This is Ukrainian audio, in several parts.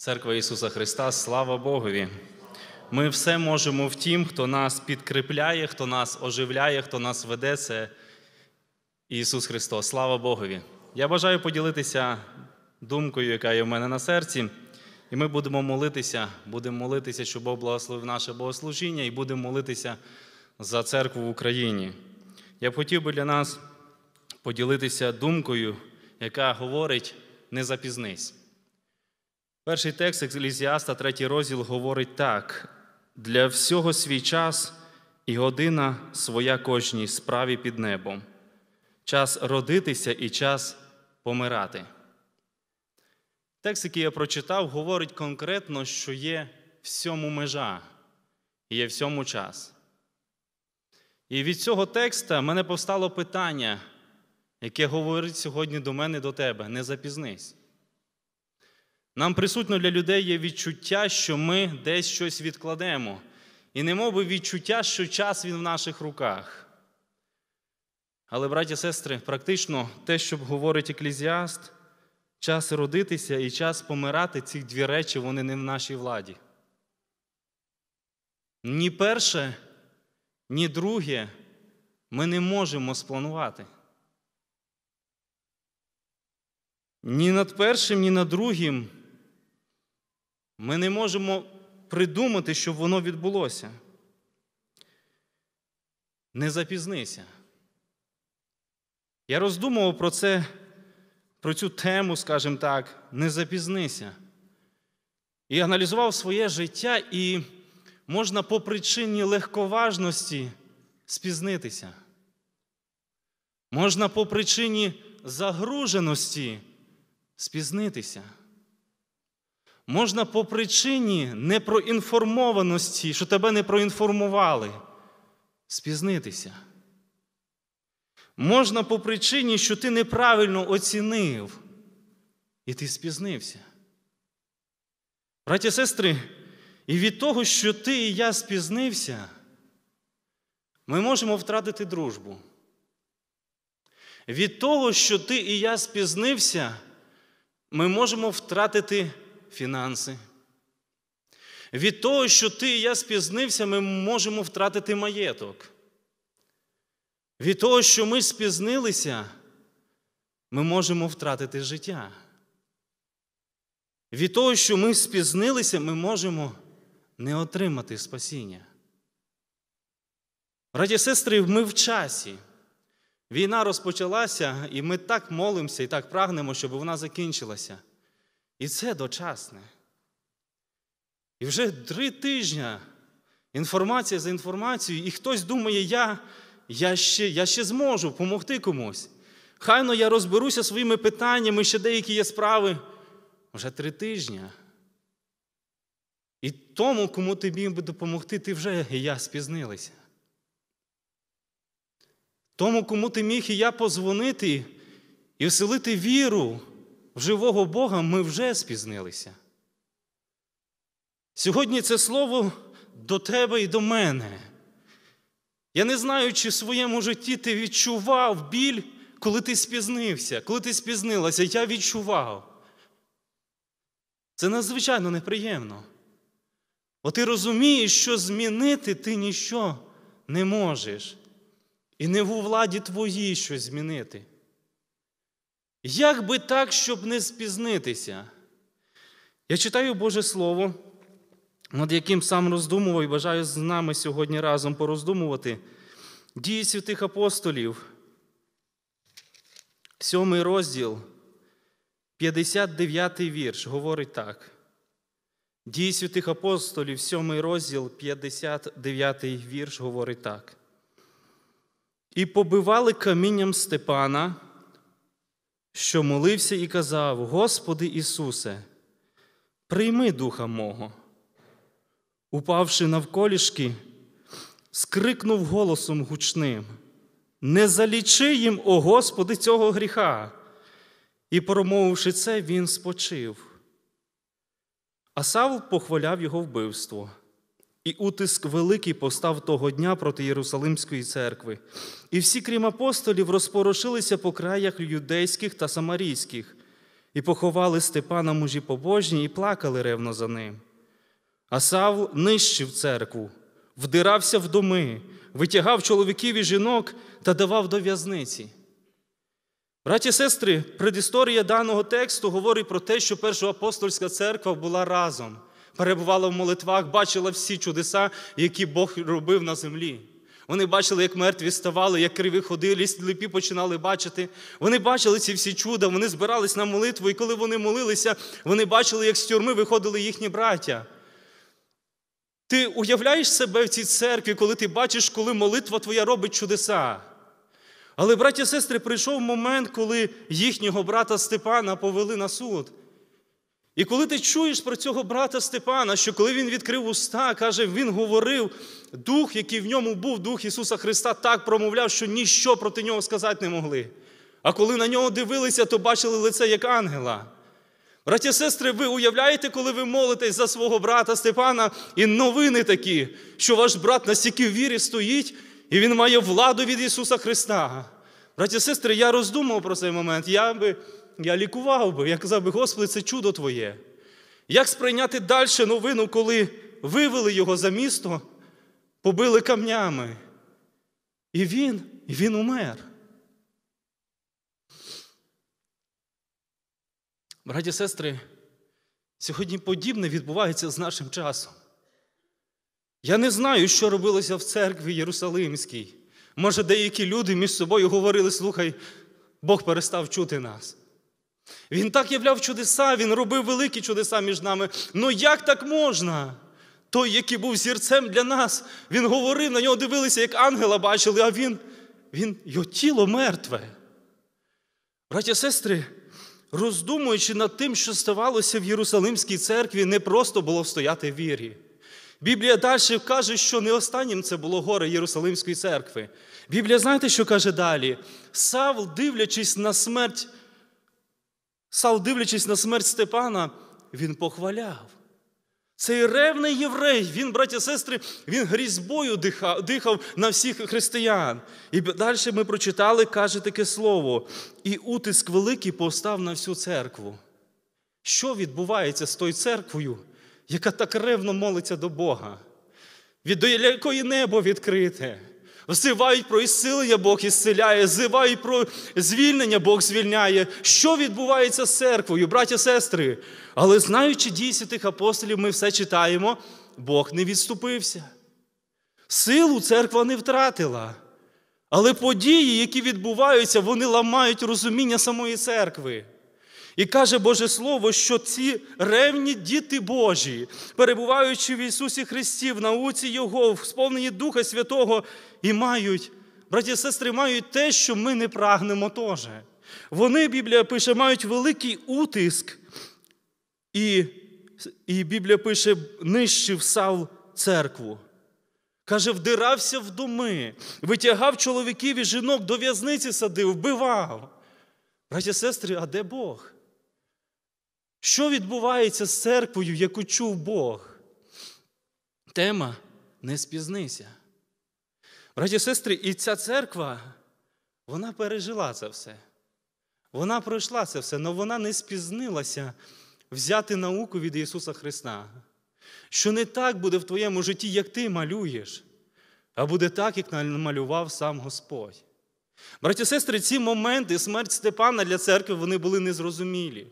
Церква Ісуса Христа, слава Богові! Ми все можемо в тім, хто нас підкріпляє, хто нас оживляє, хто нас веде, це Ісус Христос. Слава Богові! Я бажаю поділитися думкою, яка є в мене на серці, і ми будемо молитися, будемо молитися, щоб Бог благословив наше богослужіння, і будемо молитися за церкву в Україні. Я б хотів би для нас поділитися думкою, яка говорить не запізнись. Перший текст Екзелізіаста, третій розділ, говорить так: для всього свій час і година своя кожній справі під небом, час родитися і час помирати. Текст, який я прочитав, говорить конкретно, що є всьому межа, є всьому час. І від цього текста мене повстало питання, яке говорить сьогодні до мене до тебе: не запізнись. Нам присутньо для людей є відчуття, що ми десь щось відкладемо. І немов би відчуття, що час він в наших руках. Але, браті сестри, практично те, що говорить еклізіаст, час родитися і час помирати, ці дві речі, вони не в нашій владі. Ні перше, ні друге ми не можемо спланувати. Ні над першим, ні над другим ми не можемо придумати, щоб воно відбулося. Не запізнися. Я роздумував про це, про цю тему, скажімо так, не запізнися. І аналізував своє життя, і можна по причині легковажності спізнитися. Можна по причині загруженості спізнитися. Можна по причині непроінформованості, що тебе не проінформували, спізнитися. Можна по причині, що ти неправильно оцінив, і ти спізнився. Браті сестри, і від того, що ти і я спізнився, ми можемо втратити дружбу. Від того, що ти і я спізнився, ми можемо втратити. дружбу фінанси. Від того, що ти і я спізнився, ми можемо втратити маєток. Від того, що ми спізнилися, ми можемо втратити життя. Від того, що ми спізнилися, ми можемо не отримати спасіння. Раді сестри, ми в часі. Війна розпочалася, і ми так молимося і так прагнемо, щоб вона закінчилася. І це дочасне. І вже три тижні інформація за інформацією, і хтось думає, я я, ще я ще зможу допомогти комусь. Хайно я розберуся своїми питаннями, ще деякі є справи. Вже три тижні. І тому, кому ти міг би допомогти, ти вже і я спізнилися. Тому, кому ти міг і я позвонити і вселити віру живого Бога ми вже спізнилися. Сьогодні це слово до тебе і до мене. Я не знаю, чи в своєму житті ти відчував біль, коли ти спізнився, коли ти спізнилася, я відчував. Це надзвичайно неприємно. Бо ти розумієш, що змінити ти нічого не можеш. І не в владі твоїй щось змінити. Як би так, щоб не спізнитися? Я читаю Боже Слово, над яким сам роздумував і бажаю з нами сьогодні разом пороздумувати дії святих апостолів, сьомий розділ, 59 вірш, говорить так. Дії святих апостолів, сьомий розділ, 59 й вірш, говорить так. І побивали камінням Степана що молився і казав: Господи Ісусе, прийми духа мого. Упавши навколішки, скрикнув голосом гучним: Не залічи їм, о Господи, цього гріха. І, промовивши це, він спочив. А Савл похваляв його вбивство. І утиск великий постав того дня проти Єрусалимської церкви. І всі, крім апостолів, розпорошилися по краях юдейських та самарійських, і поховали Степана мужі побожні і плакали ревно за ним. А Савл нищив церкву, вдирався в доми, витягав чоловіків і жінок та давав до в'язниці. Браті сестри, предісторія даного тексту говорить про те, що першоапостольська церква була разом перебувала в молитвах, бачила всі чудеса, які Бог робив на землі. Вони бачили, як мертві ставали, як криві ходили, сліпі починали бачити. Вони бачили ці всі чуда, вони збирались на молитву, і коли вони молилися, вони бачили, як з тюрми виходили їхні браття. Ти уявляєш себе в цій церкві, коли ти бачиш, коли молитва твоя робить чудеса. Але, браття і сестри, прийшов момент, коли їхнього брата Степана повели на суд. І коли ти чуєш про цього брата Степана, що коли він відкрив уста, каже, він говорив, дух, який в ньому був, дух Ісуса Христа, так промовляв, що ніщо проти нього сказати не могли. А коли на нього дивилися, то бачили лице як ангела. Браті, сестри, ви уявляєте, коли ви молитесь за свого брата Степана, і новини такі, що ваш брат настільки в вірі стоїть, і він має владу від Ісуса Христа. Браті, сестри, я роздумав про цей момент. Я би я лікував би, я казав би, Господи, це чудо Твоє. Як сприйняти далі новину, коли вивели його за місто, побили камнями? І він, і він умер. Браті сестри, сьогодні подібне відбувається з нашим часом. Я не знаю, що робилося в церкві Єрусалимській. Може, деякі люди між собою говорили: слухай, Бог перестав чути нас. Він так являв чудеса, він робив великі чудеса між нами. Ну як так можна? Той, який був зірцем для нас, він говорив, на нього дивилися, як ангела бачили, а він, він його тіло мертве. Браті сестри, роздумуючи над тим, що ставалося в Єрусалимській церкві, не просто було стояти в вірі. Біблія далі каже, що не останнім це було горе Єрусалимської церкви. Біблія, знаєте, що каже далі? Савл, дивлячись на смерть Сав, дивлячись на смерть Степана, він похваляв. Цей ревний єврей, він, браття сестри, він грізьбою дихав, дихав на всіх християн. І далі ми прочитали, каже таке слово, і утиск великий повстав на всю церкву. Що відбувається з тою церквою, яка так ревно молиться до Бога? Від до якої небо відкрите? Взивають про ісцілення, Бог ісцеляє, зивають про звільнення, Бог звільняє. Що відбувається з церквою, браття, сестри? Але знаючи дії святих апостолів, ми все читаємо, Бог не відступився. Силу церква не втратила. Але події, які відбуваються, вони ламають розуміння самої церкви. І каже Боже Слово, що ці ревні діти Божі, перебуваючи в Ісусі Христі, в науці Його, в сповненні Духа Святого, і мають, браті і сестри, мають те, що ми не прагнемо теж. Вони, Біблія пише, мають великий утиск, і, і Біблія пише, нищив сав церкву. Каже, вдирався в доми, витягав чоловіків і жінок до в'язниці садив, вбивав. Браті і сестри, а де Бог? Що відбувається з церквою, яку чув Бог? Тема не спізнися. Браті сестри, і ця церква, вона пережила це все. Вона пройшла це все, але вона не спізнилася взяти науку від Ісуса Христа. Що не так буде в твоєму житті, як ти малюєш, а буде так, як намалював сам Господь. Браті сестри, ці моменти смерть Степана для церкви вони були незрозумілі.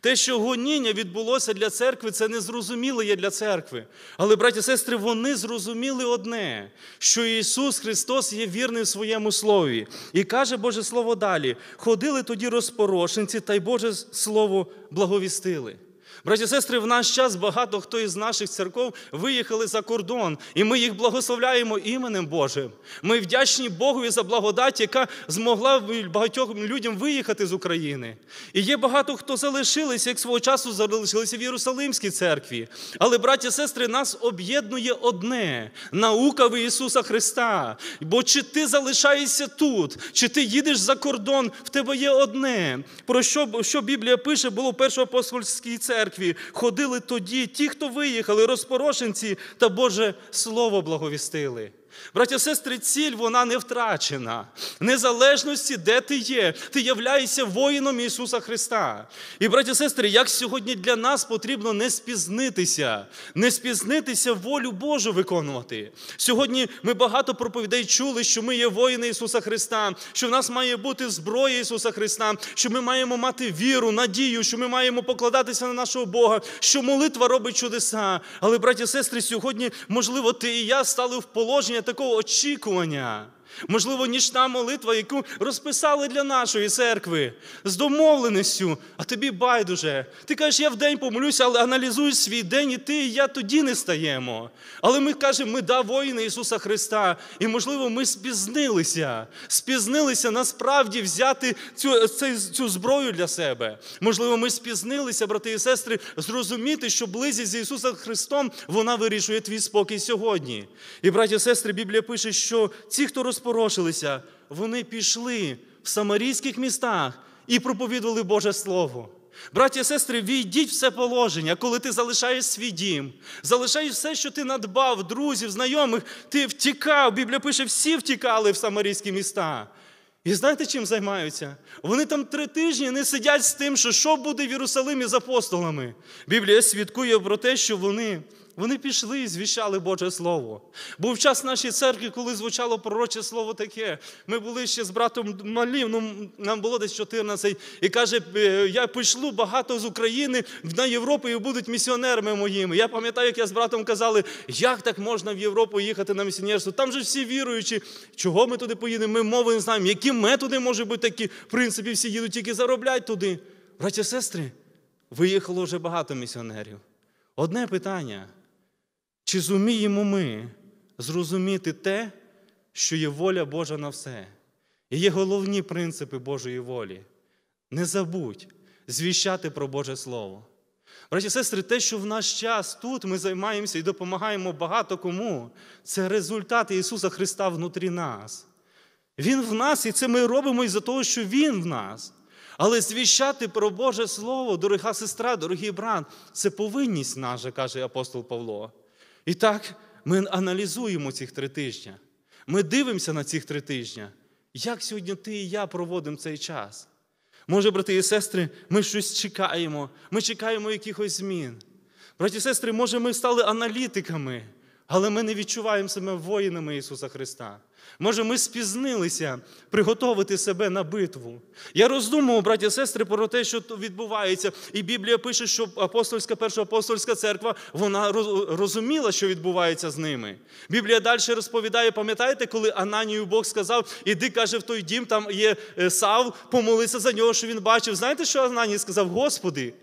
Те, що гоніння відбулося для церкви, це незрозуміле є для церкви. Але, браті і сестри, вони зрозуміли одне, що Ісус Христос є вірний в своєму Слові. І каже Боже Слово далі: ходили тоді розпорошенці, та й Боже Слово благовістили. Браті, і сестри, в наш час багато хто із наших церков виїхали за кордон, і ми їх благословляємо іменем Божим. Ми вдячні Богові за благодать, яка змогла багатьом людям виїхати з України. І є багато хто залишилися, як свого часу залишилися в Єрусалимській церкві. Але, браті, і сестри, нас об'єднує одне наука в Ісуса Христа. Бо чи ти залишаєшся тут, чи ти їдеш за кордон, в тебе є одне. Про що що Біблія пише, було в першоапостольській церкві церкві ходили тоді ті, хто виїхали, розпорошенці та Боже Слово благовістили. Браття, і сестри, ціль вона не втрачена. Незалежності, де ти є, ти являєшся воїном Ісуса Христа. І, браття, і сестри, як сьогодні для нас потрібно не спізнитися, не спізнитися волю Божу виконувати. Сьогодні ми багато проповідей чули, що ми є воїни Ісуса Христа, що в нас має бути зброя Ісуса Христа, що ми маємо мати віру, надію, що ми маємо покладатися на нашого Бога, що молитва робить чудеса. Але, браття, і сестри, сьогодні, можливо, ти і я стали в положення такого очікування. Можливо, нічна молитва, яку розписали для нашої церкви з домовленістю, а тобі байдуже. Ти кажеш, я в день помолюся, але аналізуй свій день, і ти, і я тоді не стаємо. Але ми кажемо, ми да воїни Ісуса Христа. І, можливо, ми спізнилися, спізнилися насправді взяти цю, цю, цю зброю для себе. Можливо, ми спізнилися, брати і сестри, зрозуміти, що близість з Ісусом Христом вона вирішує твій спокій сьогодні. І, браті і сестри, Біблія пише, що ці, хто розпочав, спорошилися, вони пішли в самарійських містах і проповідували Боже Слово. Браття і сестри, війдіть в це положення, коли ти залишаєш свій дім, залишаєш все, що ти надбав, друзів, знайомих, ти втікав. Біблія пише, всі втікали в самарійські міста. І знаєте, чим займаються? Вони там три тижні не сидять з тим, що що буде в Єрусалимі з апостолами. Біблія свідкує про те, що вони вони пішли і звіщали Боже Слово. Був час в нашій церкві, коли звучало пророче слово таке. Ми були ще з братом малів, ну нам було десь 14, і каже: «Е, Я пішлю багато з України на Європу і будуть місіонерами моїми. Я пам'ятаю, як я з братом казали, як так можна в Європу їхати на місіонерство. Там же всі віруючі, чого ми туди поїдемо, ми мови не знаємо, які методи можуть бути такі. В принципі, всі їдуть, тільки зароблять туди. Браті, сестри, виїхало вже багато місіонерів. Одне питання. Чи зуміємо ми зрозуміти те, що є воля Божа на все? І є головні принципи Божої волі. Не забудь звіщати про Боже Слово. Браті, сестри, те, що в наш час тут ми займаємося і допомагаємо багато кому, це результат Ісуса Христа внутрі нас. Він в нас, і це ми робимо із-за того, що Він в нас. Але звіщати про Боже Слово, дорога сестра, дорогий брат, це повинність наша, каже апостол Павло. І так ми аналізуємо цих три тижні. Ми дивимося на цих три тижні. Як сьогодні ти і я проводимо цей час? Може, брати і сестри, ми щось чекаємо, ми чекаємо якихось змін. Браті і сестри, може, ми стали аналітиками, але ми не відчуваємо себе воїнами Ісуса Христа. Може, ми спізнилися приготувати себе на битву. Я роздумував, браті і сестри, про те, що відбувається. І Біблія пише, що апостольська перша апостольська церква вона розуміла, що відбувається з ними. Біблія далі розповідає, пам'ятаєте, коли Ананію Бог сказав, іди, каже, в той дім, там є е, Сав, помолися за нього, що він бачив. Знаєте, що Ананій сказав? Господи,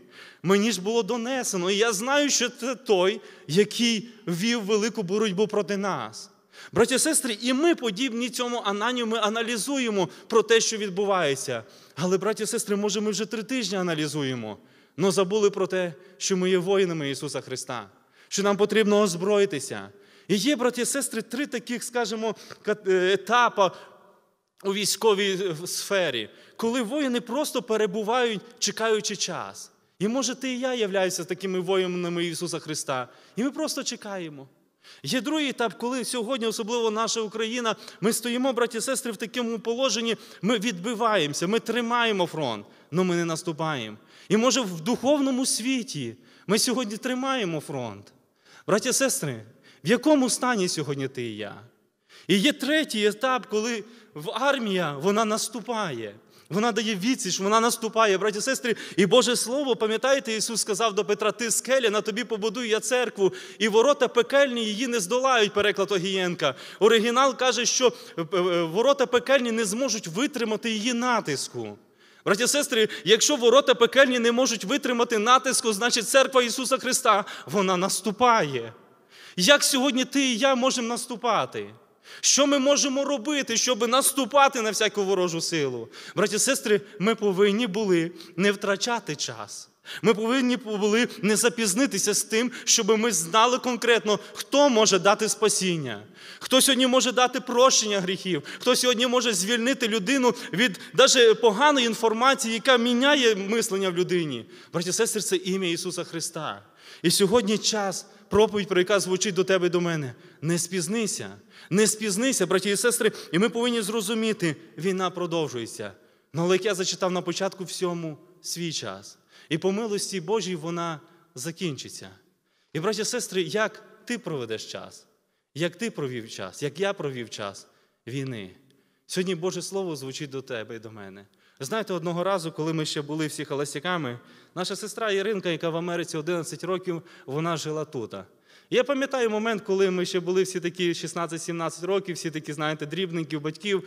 Мені ж було донесено, і я знаю, що це той, який вів велику боротьбу проти нас. Браті і сестри, і ми подібні цьому ананію, ми аналізуємо про те, що відбувається. Але, браті і сестри, може, ми вже три тижні аналізуємо, але забули про те, що ми є воїнами Ісуса Христа, що нам потрібно озброїтися. І є, браті і сестри, три таких, скажімо, е, етапа у військовій е, сфері, коли воїни просто перебувають, чекаючи час. І може ти і я являюся такими воїнами Ісуса Христа. І ми просто чекаємо. Є другий етап, коли сьогодні, особливо наша Україна, ми стоїмо, браті і сестри, в такому положенні, ми відбиваємося, ми тримаємо фронт, але ми не наступаємо. І може в духовному світі ми сьогодні тримаємо фронт. Браті і сестри, в якому стані сьогодні ти і я? І є третій етап, коли в армія вона наступає. Вона дає відсіч, вона наступає, браті і сестри, і Боже Слово, пам'ятаєте, Ісус сказав до Петра, ти скеля, на тобі побудую я церкву, і ворота пекельні її не здолають, переклад Огієнка. Оригінал каже, що е, е, ворота пекельні не зможуть витримати її натиску. Браті і сестри, якщо ворота пекельні не можуть витримати натиску, значить церква Ісуса Христа вона наступає. Як сьогодні ти і я можемо наступати? Що ми можемо робити, щоб наступати на всяку ворожу силу? Браті і сестри, ми повинні були не втрачати час. Ми повинні були не запізнитися з тим, щоб ми знали конкретно, хто може дати спасіння, хто сьогодні може дати прощення гріхів, хто сьогодні може звільнити людину від даже поганої інформації, яка міняє мислення в людині. Браті і сестри, це ім'я Ісуса Христа. І сьогодні час проповідь, про яка звучить до тебе і до мене. Не спізнися, не спізнися, браті і сестри, і ми повинні зрозуміти, війна продовжується. Ну, але як я зачитав на початку всьому свій час. І по милості Божій вона закінчиться. І, браті і сестри, як ти проведеш час, як ти провів час, як я провів час війни. Сьогодні Боже Слово звучить до тебе і до мене. Знаєте, одного разу, коли ми ще були всі холостяками, наша сестра Іринка, яка в Америці 11 років, вона жила тут. Я пам'ятаю момент, коли ми ще були всі такі 16-17 років, всі такі, знаєте, дрібників, батьків.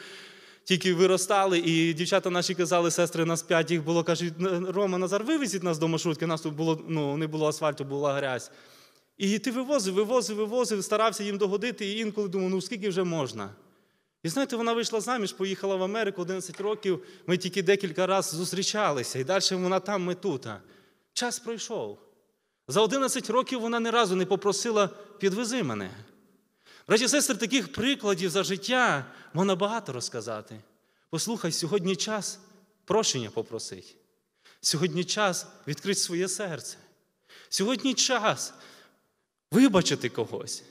Тільки виростали, і дівчата наші казали, сестри нас п'ять їх було, кажуть, Рома Назар, вивезіть нас до маршрутки, нас тут було, ну, не було асфальту, була грязь. І ти вивозив, вивозив, вивозив, старався їм догодити, і інколи думав, ну скільки вже можна. І знаєте, вона вийшла заміж, поїхала в Америку 11 років, ми тільки декілька разів зустрічалися, і далі вона там, ми тут. Час пройшов. За 11 років вона ні разу не попросила підвези мене. Браті і сестри, таких прикладів за життя можна багато розказати. Послухай, сьогодні час прощення попросить. Сьогодні час відкрити своє серце. Сьогодні час вибачити когось.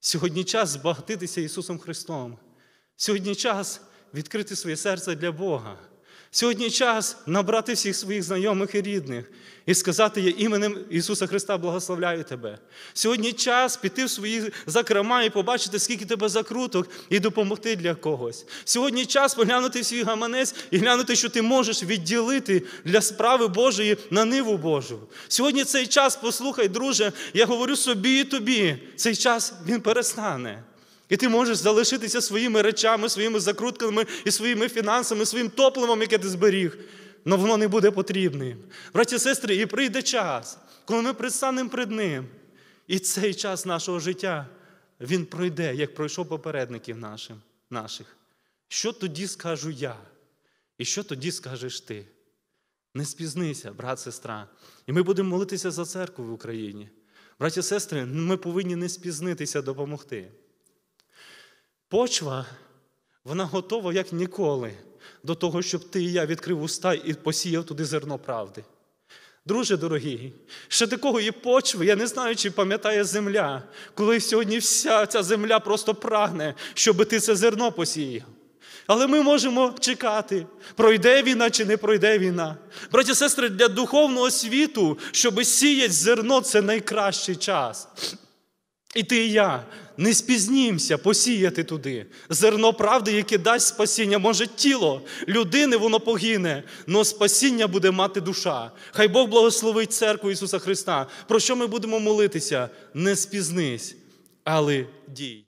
Сьогодні час збагатитися Ісусом Христом. Сьогодні час відкрити своє серце для Бога. Сьогодні час набрати всіх своїх знайомих і рідних і сказати я іменем Ісуса Христа благословляю тебе. Сьогодні час піти в свої закрома і побачити, скільки тебе закруток, і допомогти для когось. Сьогодні час поглянути свій гаманець і глянути, що ти можеш відділити для справи Божої на ниву Божу. Сьогодні цей час, послухай, друже, я говорю собі і тобі. Цей час він перестане. І ти можеш залишитися своїми речами, своїми закрутками і своїми фінансами, своїм топливом, яке ти зберіг. Але воно не буде потрібним. Браті і сестри, і прийде час, коли ми пристанемо пред Ним. І цей час нашого життя, він пройде, як пройшов попередників нашим, наших. Що тоді скажу я? І що тоді скажеш ти? Не спізнися, брат, сестра. І ми будемо молитися за церкву в Україні. Браті і сестри, ми повинні не спізнитися допомогти. Почва, вона готова, як ніколи, до того, щоб ти і я відкрив уста і посіяв туди зерно правди. Друже дорогі, ще такої почви, я не знаю, чи пам'ятає земля, коли сьогодні вся ця земля просто прагне, щоб ти це зерно посіяв. Але ми можемо чекати, пройде війна чи не пройде війна. Браті і сестри, для духовного світу, щоб сіяти зерно, це найкращий час. І ти і я не спізнімся посіяти туди зерно правди, яке дасть спасіння. Може, тіло людини воно погине, але спасіння буде мати душа. Хай Бог благословить церкву Ісуса Христа. Про що ми будемо молитися? Не спізнись, але дій.